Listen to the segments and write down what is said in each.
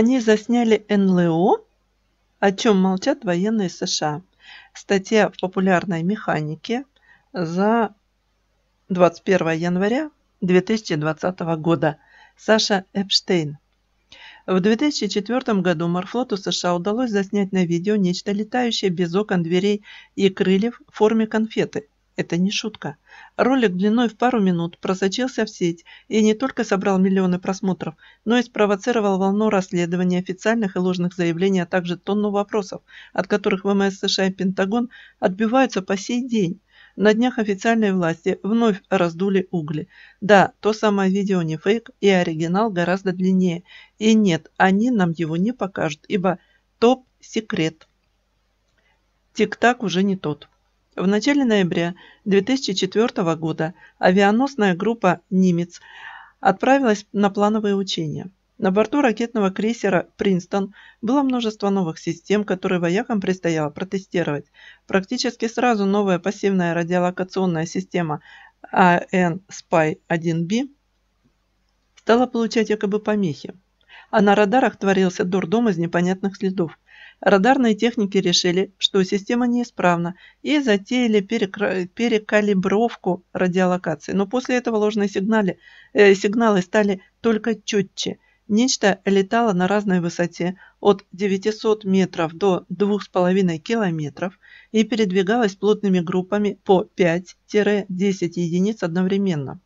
Они засняли НЛО, о чем молчат военные США. Статья в популярной механике за 21 января 2020 года. Саша Эпштейн. В 2004 году морфлоту США удалось заснять на видео нечто летающее без окон, дверей и крыльев в форме конфеты – это не шутка. Ролик длиной в пару минут просочился в сеть и не только собрал миллионы просмотров, но и спровоцировал волну расследований официальных и ложных заявлений, а также тонну вопросов, от которых ВМС США и Пентагон отбиваются по сей день. На днях официальные власти вновь раздули угли. Да, то самое видео не фейк, и оригинал гораздо длиннее. И нет, они нам его не покажут, ибо топ-секрет. Тик-так уже не тот. В начале ноября 2004 года авианосная группа «Нимец» отправилась на плановые учения. На борту ракетного крейсера «Принстон» было множество новых систем, которые воякам предстояло протестировать. Практически сразу новая пассивная радиолокационная система AN «А SPY-1B стала получать якобы помехи. А на радарах творился дурдом из непонятных следов. Радарные техники решили, что система неисправна, и затеяли перекра... перекалибровку радиолокации. Но после этого ложные сигналы, э, сигналы стали только четче. Нечто летало на разной высоте от 900 метров до 2,5 километров и передвигалось плотными группами по 5-10 единиц одновременно.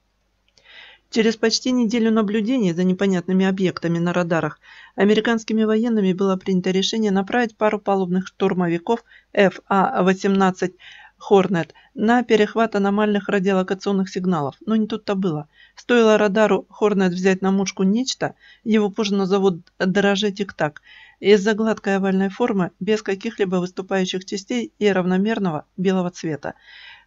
Через почти неделю наблюдений за непонятными объектами на радарах американскими военными было принято решение направить пару палубных штурмовиков ФА-18 Hornet на перехват аномальных радиолокационных сигналов, но не тут-то было. Стоило радару Hornet взять на мушку нечто, его позже назовут «Дороже тик-так», из-за гладкой овальной формы, без каких-либо выступающих частей и равномерного белого цвета.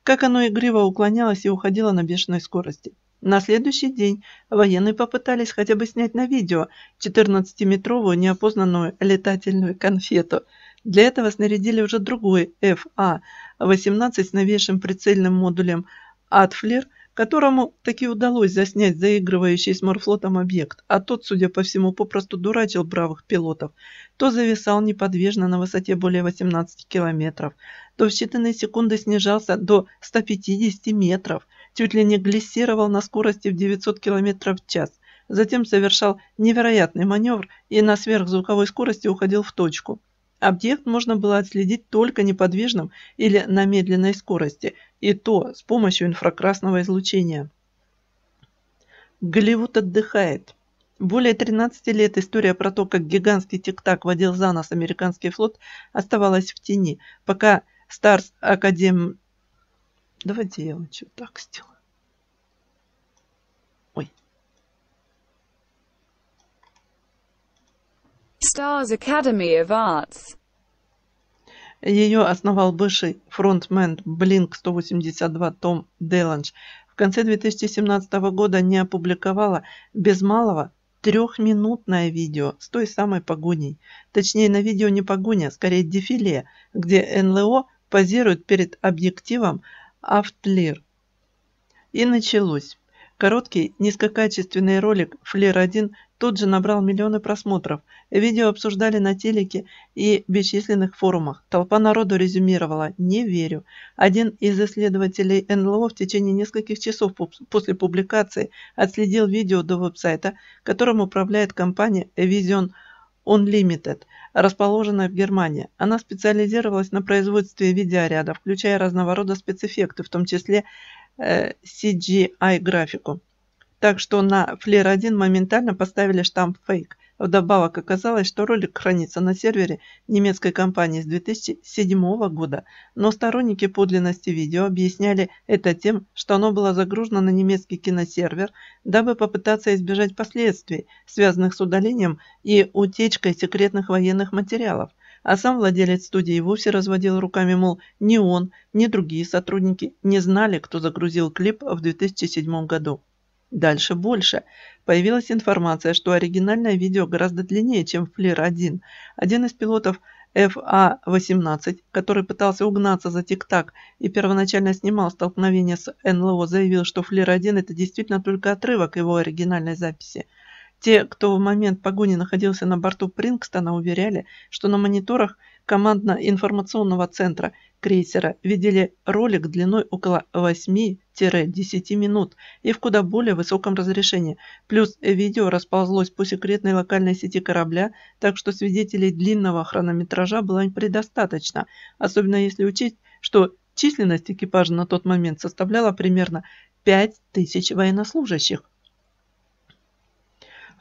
Как оно игриво уклонялось и уходило на бешеной скорости. На следующий день военные попытались хотя бы снять на видео 14-метровую неопознанную летательную конфету. Для этого снарядили уже другой ФА-18 с новейшим прицельным модулем «Атфлер», которому таки удалось заснять заигрывающий с морфлотом объект, а тот, судя по всему, попросту дурачил бравых пилотов, то зависал неподвижно на высоте более 18 километров, то в считанные секунды снижался до 150 метров – чуть ли не глиссировал на скорости в 900 км в час, затем совершал невероятный маневр и на сверхзвуковой скорости уходил в точку. Объект можно было отследить только неподвижным или на медленной скорости, и то с помощью инфракрасного излучения. Голливуд отдыхает. Более 13 лет история про то, как гигантский тик-так водил за нос американский флот, оставалась в тени, пока Старс Академ Давайте я вот так сделаю. Ой. Stars Academy of Arts. Ее основал бывший фронтмен Blink-182 Том Деланж. В конце 2017 года не опубликовала без малого трехминутное видео с той самой погоней. Точнее, на видео не погоня, а скорее дефиле, где НЛО позирует перед объективом Автфлир. И началось. Короткий, низкокачественный ролик «Флир-1» тут же набрал миллионы просмотров. Видео обсуждали на телеке и бесчисленных форумах. Толпа народу резюмировала «Не верю». Один из исследователей НЛО в течение нескольких часов после публикации отследил видео до веб-сайта, которым управляет компания Vision.com Unlimited, расположенная в Германии. Она специализировалась на производстве видеоряда, включая разного рода спецэффекты, в том числе э, CGI-графику. Так что на Flare 1 моментально поставили штамп «фейк», Вдобавок оказалось, что ролик хранится на сервере немецкой компании с 2007 года, но сторонники подлинности видео объясняли это тем, что оно было загружено на немецкий киносервер, дабы попытаться избежать последствий, связанных с удалением и утечкой секретных военных материалов. А сам владелец студии вовсе разводил руками, мол, ни он, ни другие сотрудники не знали, кто загрузил клип в 2007 году. Дальше больше. Появилась информация, что оригинальное видео гораздо длиннее, чем «Флир-1». Один из пилотов ФА-18, который пытался угнаться за «Тик-Так» и первоначально снимал столкновение с НЛО, заявил, что «Флир-1» – это действительно только отрывок его оригинальной записи. Те, кто в момент погони находился на борту Прингстона, уверяли, что на мониторах командно-информационного центра крейсера видели ролик длиной около 8-10 минут и в куда более высоком разрешении. Плюс видео расползлось по секретной локальной сети корабля, так что свидетелей длинного хронометража было предостаточно, особенно если учесть, что численность экипажа на тот момент составляла примерно 5000 военнослужащих.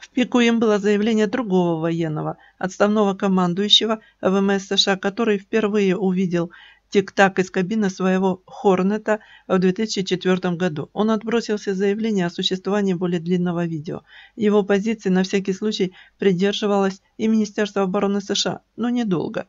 В пику им было заявление другого военного, отставного командующего ВМС США, который впервые увидел тик-так из кабины своего Хорнета в 2004 году. Он отбросил все заявления о существовании более длинного видео. Его позиции на всякий случай придерживалось и Министерство обороны США, но недолго.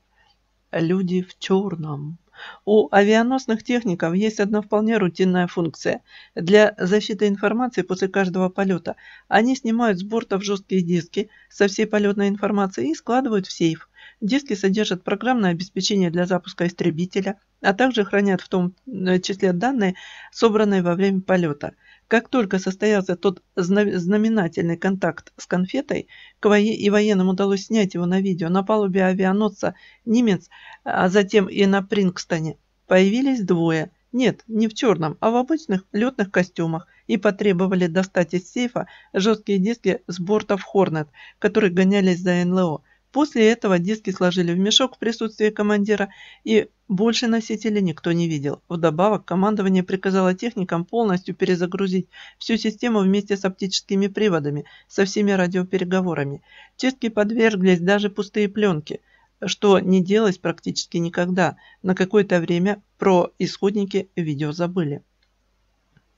«Люди в черном». У авианосных техников есть одна вполне рутинная функция. Для защиты информации после каждого полета они снимают с бортов жесткие диски со всей полетной информацией и складывают в сейф. Диски содержат программное обеспечение для запуска истребителя, а также хранят в том э, числе данные, собранные во время полета – как только состоялся тот знаменательный контакт с конфетой, Квае и военным удалось снять его на видео. На палубе авианосца «Немец», а затем и на Прингстоне появились двое. Нет, не в черном, а в обычных летных костюмах и потребовали достать из сейфа жесткие диски с бортов «Хорнет», которые гонялись за НЛО. После этого диски сложили в мешок в присутствии командира, и больше носителя никто не видел. Вдобавок, командование приказало техникам полностью перезагрузить всю систему вместе с оптическими приводами, со всеми радиопереговорами. Чистки подверглись даже пустые пленки, что не делалось практически никогда. На какое-то время про исходники видео забыли.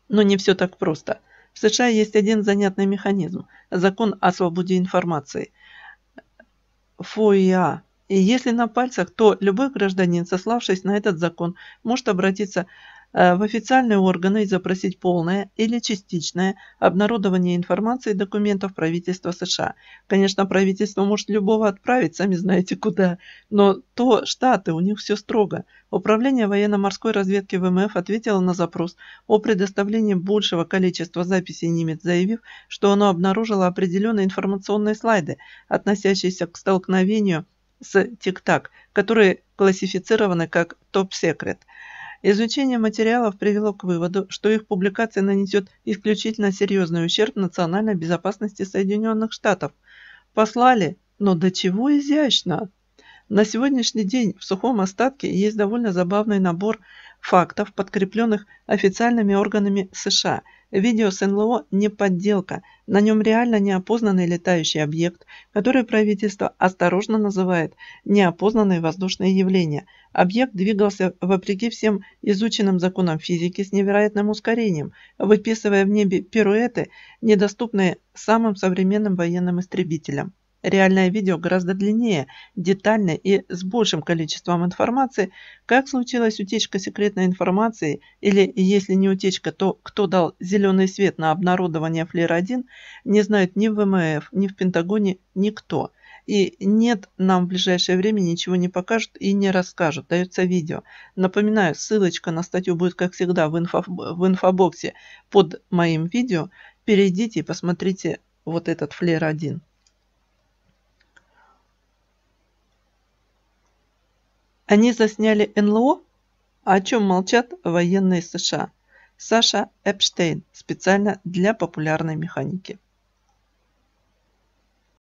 Но не все так просто. В США есть один занятный механизм – закон о свободе информации – ФОИА. И если на пальцах, то любой гражданин, сославшись на этот закон, может обратиться Э, в официальные органы и запросить полное или частичное обнародование информации и документов правительства США. Конечно, правительство может любого отправить, сами знаете куда, но то Штаты, у них все строго. Управление военно-морской разведки ВМФ ответило на запрос о предоставлении большего количества записей немец, заявив, что оно обнаружило определенные информационные слайды, относящиеся к столкновению с ТикТак, которые классифицированы как топ-секрет. Изучение материалов привело к выводу, что их публикация нанесет исключительно серьезный ущерб национальной безопасности Соединенных Штатов. Послали, но до чего изящно! На сегодняшний день в сухом остатке есть довольно забавный набор фактов, подкрепленных официальными органами США. Видео с НЛО не подделка, на нем реально неопознанный летающий объект, который правительство осторожно называет неопознанные воздушные явления. Объект двигался вопреки всем изученным законам физики с невероятным ускорением, выписывая в небе пируэты, недоступные самым современным военным истребителям. Реальное видео гораздо длиннее, детальное и с большим количеством информации, как случилась утечка секретной информации или, если не утечка, то кто дал зеленый свет на обнародование ФЛИР-1, не знают ни в ВМФ, ни в Пентагоне никто. И нет, нам в ближайшее время ничего не покажут и не расскажут. Дается видео. Напоминаю, ссылочка на статью будет, как всегда, в, инфо, в инфобоксе под моим видео. Перейдите и посмотрите вот этот флер 1. Они засняли НЛО, о чем молчат военные США. Саша Эпштейн специально для популярной механики.